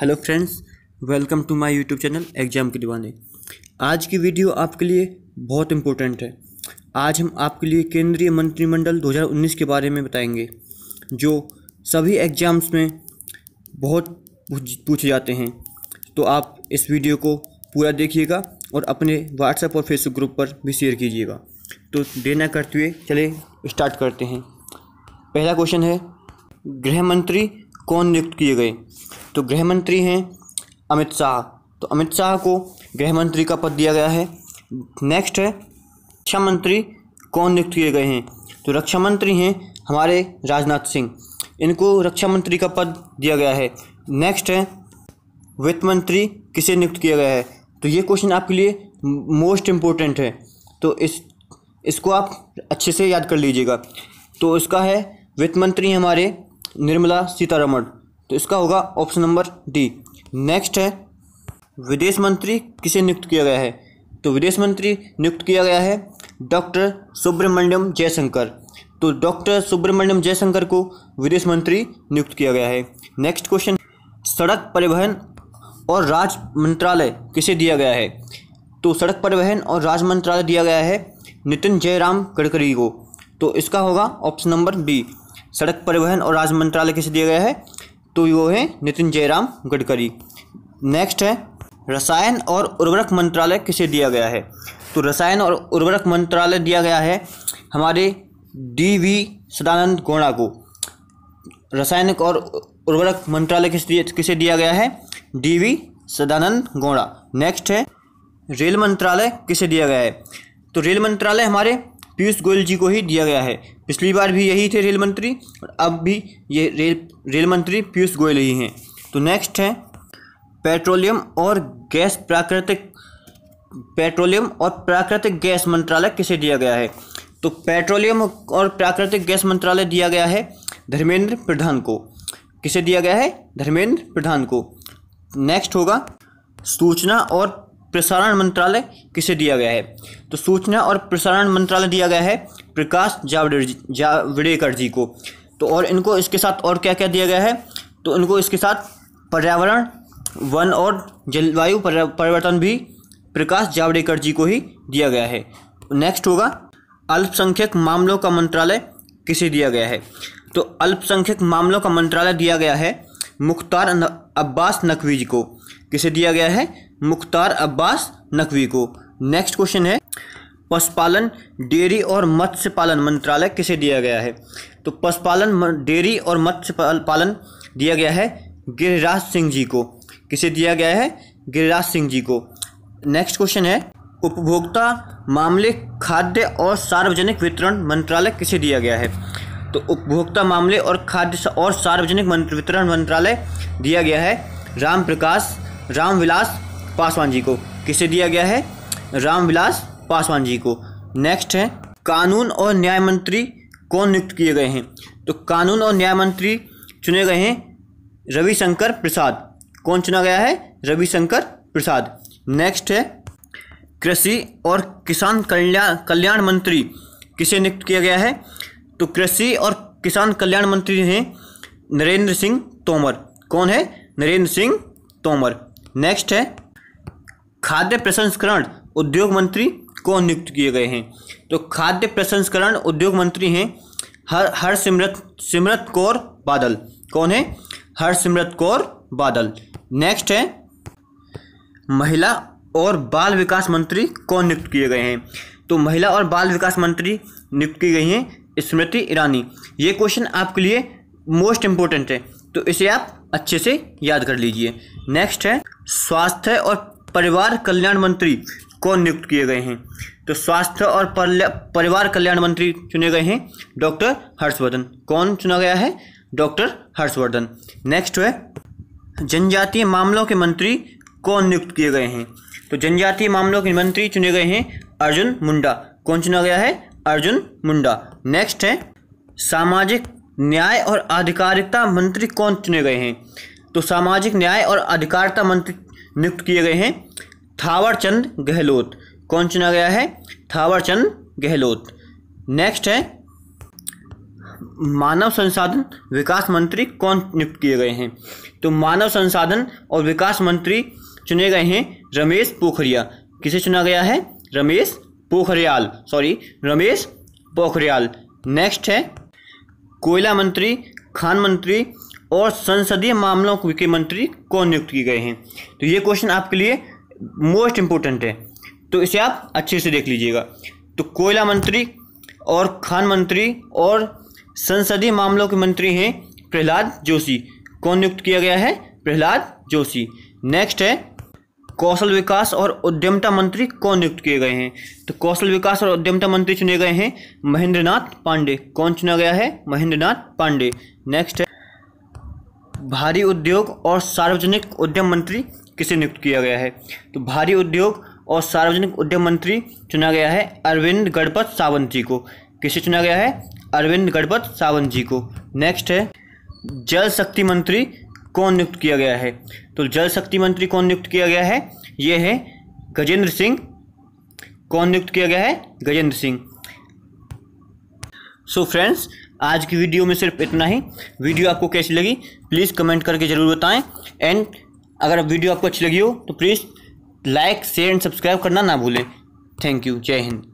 hello friends welcome to my YouTube channel exam के दीवाने आज की वीडियो आपके लिए बहुत इम्पोर्टेंट है आज हम आपके लिए केंद्रीय मंत्रिमंडल 2019 के बारे में बताएंगे जो सभी एग्ज़ाम्स में बहुत पूछे जाते हैं तो आप इस वीडियो को पूरा देखिएगा और अपने व्हाट्सएप और फेसबुक ग्रुप पर भी शेयर कीजिएगा तो देना करते हुए चले स्टार्ट करते हैं पहला क्वेश्चन है गृह मंत्री कौन नियुक्त किए गए तो गृह मंत्री हैं अमित शाह तो अमित शाह को गृह मंत्री का पद दिया गया है नेक्स्ट है रक्षा मंत्री कौन नियुक्त किए गए हैं तो रक्षा मंत्री हैं हमारे राजनाथ सिंह इनको रक्षा मंत्री का पद दिया गया है नेक्स्ट है वित्त मंत्री किसे नियुक्त किया गया है तो ये क्वेश्चन आपके लिए मोस्ट इम्पोर्टेंट है तो इस इसको आप अच्छे से याद कर लीजिएगा तो इसका है वित्त मंत्री हमारे निर्मला सीतारमण तो इसका होगा ऑप्शन नंबर डी नेक्स्ट है विदेश मंत्री किसे नियुक्त किया गया है तो विदेश मंत्री नियुक्त किया गया है डॉक्टर सुब्रमण्यम जयशंकर तो डॉक्टर सुब्रमण्यम जयशंकर को विदेश मंत्री नियुक्त किया गया है नेक्स्ट क्वेश्चन सड़क परिवहन और राज मंत्रालय किसे दिया गया है तो सड़क परिवहन और राज मंत्रालय दिया गया है नितिन जयराम गडकरी को तो इसका होगा ऑप्शन नंबर बी सड़क परिवहन और राज मंत्रालय किसे दिया गया है तो वो है नितिन जयराम गडकरी नेक्स्ट है रसायन और उर्वरक मंत्रालय किसे दिया गया है तो रसायन और उर्वरक मंत्रालय दिया गया है हमारे डी वी सदानंद गौड़ा को रासायनिक और उर्वरक मंत्रालय किस किसे दिया गया है D V Sadananda Gowda next है रेल मंत्रालय किसे दिया गया है तो रेल मंत्रालय हमारे पीयूष गोयल जी को ही दिया गया है पिछली बार भी यही थे रेल मंत्री और अब भी ये रेल रेल मंत्री पीयूष गोयल ही हैं तो नेक्स्ट है पेट्रोलियम और गैस प्राकृतिक पेट्रोलियम और प्राकृतिक गैस मंत्रालय किसे दिया गया है तो पेट्रोलियम और प्राकृतिक गैस मंत्रालय दिया गया है धर्मेंद्र प्रधान को किसे दिया गया है धर्मेंद्र प्रधान को नेक्स्ट होगा सूचना और प्रसारण मंत्रालय किसे दिया गया है तो सूचना और प्रसारण मंत्रालय दिया गया है प्रकाश जावड़ेकर जावड़ेकर जी को तो और इनको इसके साथ और क्या क्या दिया गया है तो इनको इसके साथ पर्यावरण वन और जलवायु परिवर्तन भी प्रकाश जावड़ेकर जी को ही दिया गया है नेक्स्ट होगा अल्पसंख्यक मामलों का मंत्रालय किसे दिया गया है तो अल्पसंख्यक मामलों का मंत्रालय दिया गया है मुख्तार अब्बास नकवी जी को किसे दिया गया है मुख्तार अब्बास नकवी को नेक्स्ट क्वेश्चन है पशुपालन डेयरी और मत्स्य पालन मंत्रालय किसे दिया गया है तो पशुपालन डेयरी और मत्स्य पालन दिया गया है गिरिराज सिंह जी को किसे दिया गया है गिरिराज सिंह जी को नेक्स्ट क्वेश्चन है उपभोक्ता मामले खाद्य और सार्वजनिक वितरण मंत्रालय किसे दिया गया है तो उपभोक्ता मामले और खाद्य और सार्वजनिक वितरण मंत्रालय दिया गया है राम प्रकाश रामविलास पासवान जी को किसे दिया गया है रामविलास पासवान जी को नेक्स्ट है कानून और न्याय मंत्री कौन नियुक्त किए गए हैं तो कानून और न्याय मंत्री चुने गए हैं रविशंकर प्रसाद कौन चुना गया है रविशंकर प्रसाद नेक्स्ट है कृषि और किसान कल्याण कल्याण मंत्री किसे नियुक्त किया गया है तो कृषि और किसान कल्याण मंत्री हैं नरेंद्र सिंह तोमर कौन है नरेंद्र सिंह तोमर नेक्स्ट है खाद्य प्रसंस्करण उद्योग मंत्री कौन नियुक्त किए गए हैं तो खाद्य प्रसंस्करण उद्योग मंत्री हैं हर हर सिमरत सिमरत कौर बादल कौन है हर सिमरत कौर बादल नेक्स्ट है महिला और बाल विकास मंत्री कौन नियुक्त किए गए हैं तो महिला और बाल विकास मंत्री नियुक्त की गई हैं स्मृति ईरानी ये क्वेश्चन आपके लिए मोस्ट इम्पोर्टेंट है तो इसे आप अच्छे से याद कर लीजिए नेक्स्ट है स्वास्थ्य और परिवार कल्याण मंत्री कौन नियुक्त किए गए हैं तो स्वास्थ्य और परिवार कल्याण मंत्री चुने गए हैं डॉक्टर हर्षवर्धन कौन चुना गया है डॉक्टर हर्षवर्धन नेक्स्ट है जनजातीय मामलों के मंत्री कौन नियुक्त किए गए हैं तो जनजातीय मामलों के मंत्री चुने गए हैं अर्जुन मुंडा कौन चुना गया है अर्जुन मुंडा नेक्स्ट है सामाजिक न्याय और आधिकारिकता मंत्री कौन चुने गए हैं तो सामाजिक न्याय और अधिकारिता मंत्री नियुक्त किए गए हैं थावरचंद गहलोत कौन चुना गया है थावरचंद गहलोत नेक्स्ट है मानव संसाधन विकास मंत्री कौन नियुक्त किए गए हैं तो मानव संसाधन और विकास मंत्री चुने गए हैं रमेश पोखरिया किसे चुना गया है रमेश पोखरियाल सॉरी रमेश पोखरियाल नेक्स्ट है कोयला मंत्री खान मंत्री और संसदीय मामलों के मंत्री कौन नियुक्त किए गए हैं तो ये क्वेश्चन आपके लिए मोस्ट इम्पोर्टेंट है तो इसे आप अच्छे से देख लीजिएगा तो कोयला मंत्री और खान मंत्री और संसदीय मामलों के मंत्री हैं प्रहलाद जोशी कौन नियुक्त किया गया है प्रहलाद जोशी नेक्स्ट है कौशल विकास और उद्यमता मंत्री कौन नियुक्त किए गए हैं तो कौशल विकास और उद्यमता मंत्री चुने गए हैं महेंद्र नाथ पांडे कौन चुना गया है महेंद्र नाथ पांडे नेक्स्ट है भारी उद्योग और सार्वजनिक उद्यम मंत्री किसे नियुक्त किया गया है तो भारी उद्योग और सार्वजनिक उद्यम मंत्री चुना गया है अरविंद गणपत सावंत जी को किसे चुना गया है अरविंद गणपत सावंत जी को नेक्स्ट है जल शक्ति मंत्री कौन नियुक्त किया गया है तो जल शक्ति मंत्री कौन नियुक्त किया गया है यह है गजेंद्र सिंह कौन नियुक्त किया गया है गजेंद्र सिंह सो फ्रेंड्स आज की वीडियो में सिर्फ इतना ही वीडियो आपको कैसी लगी प्लीज़ कमेंट करके ज़रूर बताएं एंड अगर वीडियो आपको अच्छी लगी हो तो please like share and subscribe करना ना भूलें थैंक यू जय हिंद